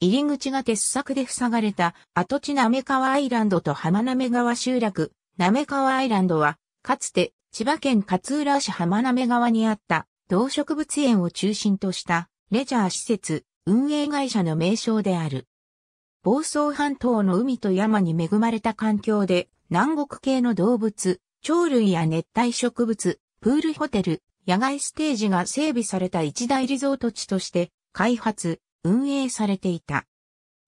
入り口が鉄柵で塞がれた跡地め川アイランドと浜め川集落。め川アイランドは、かつて千葉県勝浦市浜め川にあった動植物園を中心としたレジャー施設、運営会社の名称である。房総半島の海と山に恵まれた環境で、南国系の動物、鳥類や熱帯植物、プールホテル、野外ステージが整備された一大リゾート地として、開発、運営されていた。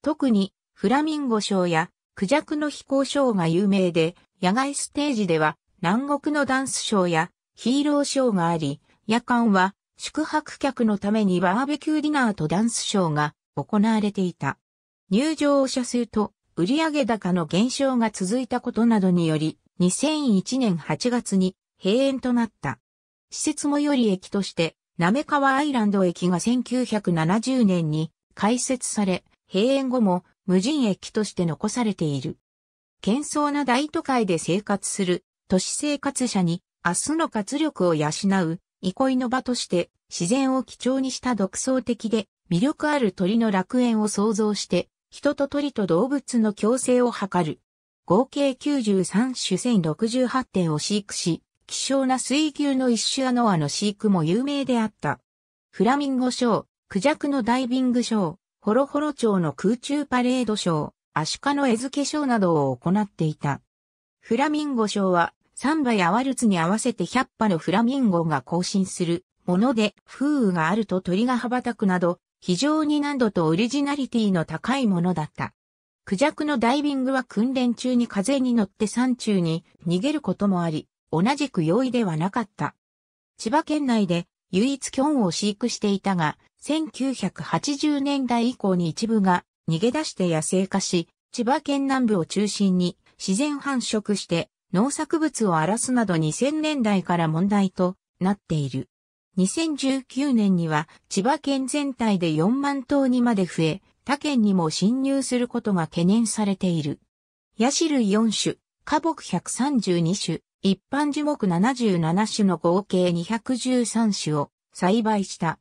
特にフラミンゴショーやクジャクの飛行ショーが有名で、野外ステージでは南国のダンスショーやヒーローショーがあり、夜間は宿泊客のためにバーベキューディナーとダンスショーが行われていた。入場者数と売上高の減少が続いたことなどにより、2001年8月に閉園となった。施設もより駅としてなめかわアイランド駅が1970年に開設され、閉園後も無人駅として残されている。喧騒な大都会で生活する都市生活者に明日の活力を養う憩いの場として自然を基調にした独創的で魅力ある鳥の楽園を創造して人と鳥と動物の共生を図る。合計93種1068点を飼育し、希少な水牛の一種アノアの飼育も有名であった。フラミンゴショー、クジャクのダイビングショー、ホロホロ町の空中パレードショー、アシカの餌付けショーなどを行っていた。フラミンゴショーは、サンバやワルツに合わせて100羽のフラミンゴが行進するもので、風雨があると鳥が羽ばたくなど、非常に難度とオリジナリティの高いものだった。クジャクのダイビングは訓練中に風に乗って山中に逃げることもあり、同じく容易ではなかった。千葉県内で唯一キョンを飼育していたが、1980年代以降に一部が逃げ出して野生化し、千葉県南部を中心に自然繁殖して農作物を荒らすなど2000年代から問題となっている。2019年には千葉県全体で4万頭にまで増え、他県にも侵入することが懸念されている。野種類4種、花木132種、一般樹木77種の合計213種を栽培した。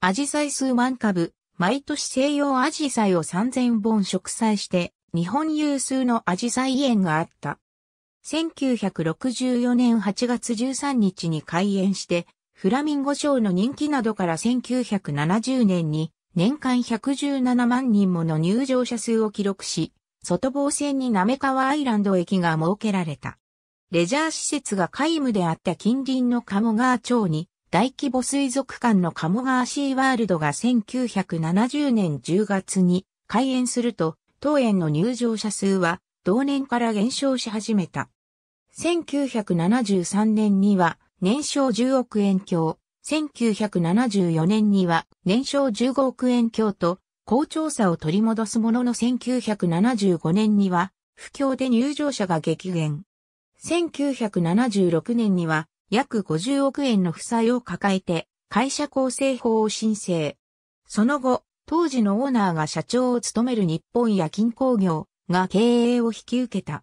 アジサイ数万株、毎年西洋アジサイを3000本植栽して、日本有数のアジサイ園があった。1964年8月13日に開園して、フラミンゴ賞の人気などから1970年に年間117万人もの入場者数を記録し、外房線に滑川アイランド駅が設けられた。レジャー施設が皆無であった近隣の鴨川町に、大規模水族館の鴨川シーワールドが1970年10月に開園すると、当園の入場者数は同年から減少し始めた。1973年には年商10億円強、1974年には年商15億円強と、好調査を取り戻すものの1975年には、不況で入場者が激減。1976年には約50億円の負債を抱えて会社構成法を申請。その後、当時のオーナーが社長を務める日本夜勤工業が経営を引き受けた。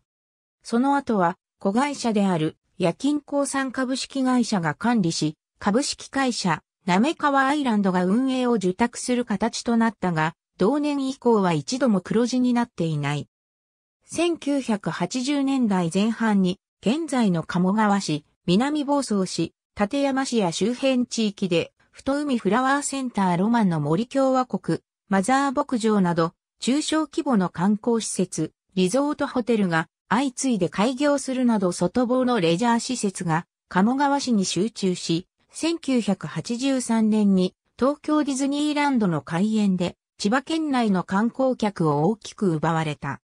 その後は子会社である夜勤工産株式会社が管理し、株式会社、なめかわアイランドが運営を受託する形となったが、同年以降は一度も黒字になっていない。1980年代前半に現在の鴨川市、南房総市、立山市や周辺地域で、太海フラワーセンターロマンの森共和国、マザー牧場など、中小規模の観光施設、リゾートホテルが相次いで開業するなど外房のレジャー施設が鴨川市に集中し、1983年に東京ディズニーランドの開園で千葉県内の観光客を大きく奪われた。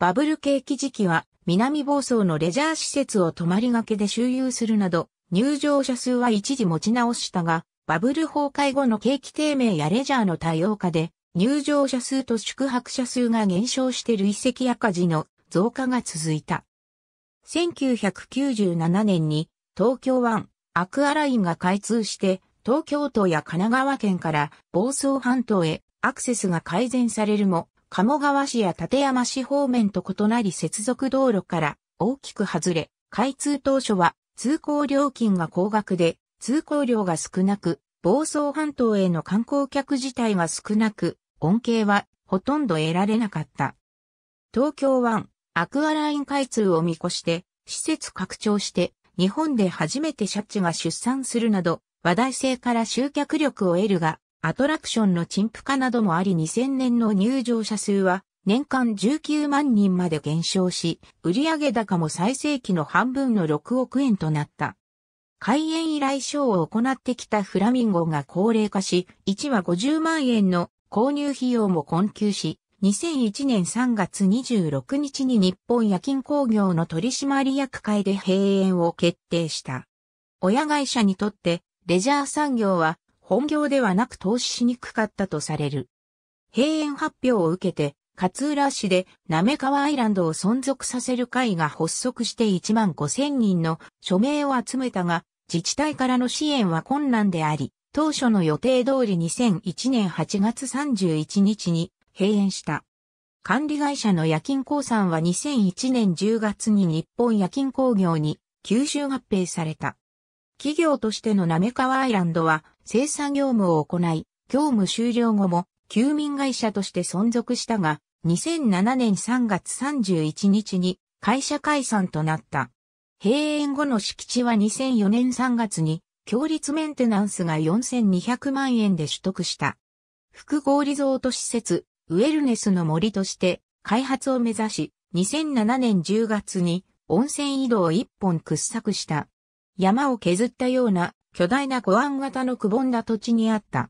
バブル景気時期は南房総のレジャー施設を泊まりがけで周遊するなど、入場者数は一時持ち直したが、バブル崩壊後の景気低迷やレジャーの多様化で、入場者数と宿泊者数が減少して累積赤字の増加が続いた。1997年に東京湾アクアラインが開通して東京都や神奈川県から房総半島へアクセスが改善されるも鴨川市や立山市方面と異なり接続道路から大きく外れ、開通当初は通行料金が高額で、通行量が少なく、房総半島への観光客自体が少なく、恩恵はほとんど得られなかった。東京湾アクアライン開通を見越して、施設拡張して、日本で初めてシャチが出産するなど、話題性から集客力を得るが、アトラクションの陳腐化などもあり2000年の入場者数は年間19万人まで減少し、売上高も最盛期の半分の6億円となった。開園以来ショーを行ってきたフラミンゴが高齢化し、1は50万円の購入費用も困窮し、2001年3月26日に日本夜勤工業の取締役会で閉園を決定した。親会社にとってレジャー産業は本業ではなく投資しにくかったとされる。閉園発表を受けて、勝浦市で、なめかわアイランドを存続させる会が発足して1万5千人の署名を集めたが、自治体からの支援は困難であり、当初の予定通り2001年8月31日に閉園した。管理会社の夜勤興算は2001年10月に日本夜勤工業に吸収合併された。企業としてのカワアイランドは生産業務を行い、業務終了後も休眠会社として存続したが、2007年3月31日に会社解散となった。閉園後の敷地は2004年3月に、強立メンテナンスが4200万円で取得した。複合リゾート施設、ウェルネスの森として開発を目指し、2007年10月に温泉移動1本掘削した。山を削ったような巨大な湖岸型のくぼんだ土地にあった。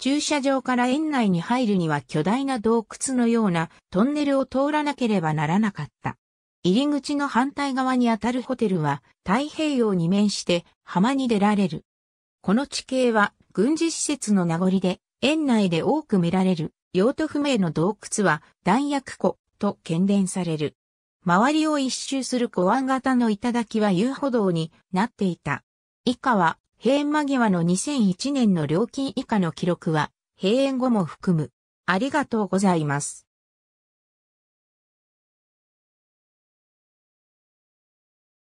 駐車場から園内に入るには巨大な洞窟のようなトンネルを通らなければならなかった。入り口の反対側にあたるホテルは太平洋に面して浜に出られる。この地形は軍事施設の名残で園内で多く見られる用途不明の洞窟は弾薬庫と懸伝される。周りを一周する小湾型の頂は遊歩道になっていた。以下は、閉園間際の2001年の料金以下の記録は、閉園後も含む。ありがとうございます。